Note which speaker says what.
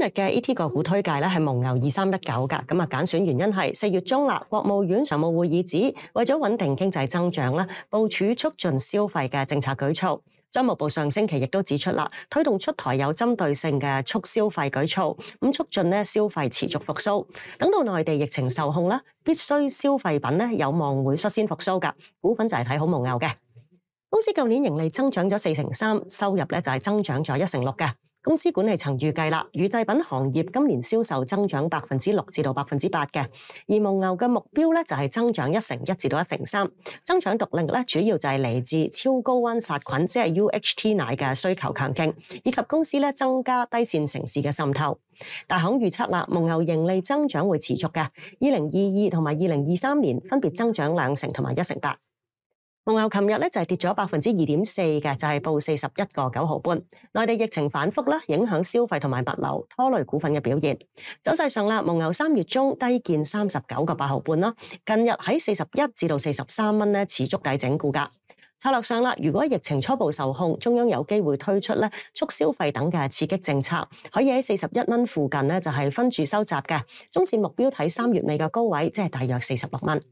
Speaker 1: 今日嘅 ET 个股推介咧系蒙牛二三一九噶，咁啊拣选原因系四月中啦，国务院常务会议指为咗稳定经济增长啦，部署促进消费嘅政策举措。商务部上星期亦都指出啦，推动出台有针对性嘅促消费举措，咁促进咧消费持续复苏。等到内地疫情受控啦，必须消费品咧有望会率先复苏噶。股份就系睇好蒙牛嘅，公司旧年盈利增长咗四成三，收入咧就系增长咗一成六嘅。公司管理层预计啦，乳制品行业今年销售增长百分之六至到百分之八嘅，而蒙牛嘅目标咧就系增长一成一至到一成三。增长独力咧主要就系嚟自超高温杀菌即系 UHT 奶嘅需求强劲，以及公司咧增加低线城市嘅渗透。大行预测啦，蒙牛盈利增长会持续嘅，二零二二同埋二零二三年分别增长两成同埋一成八。蒙牛琴日咧就系跌咗百分之二点四嘅，就系报四十一个九毫半。内地疫情反复啦，影响消费同埋物流，拖累股份嘅表现。走势上啦，蒙牛三月中低见三十九个八毫半啦，近日喺四十一至到四十三蚊咧，持续底整股价。策略上啦，如果疫情初步受控，中央有机会推出咧促消费等嘅刺激政策，可以喺四十一蚊附近咧就系分住收集嘅。中线目标睇三月尾嘅高位，即系大约四十六蚊。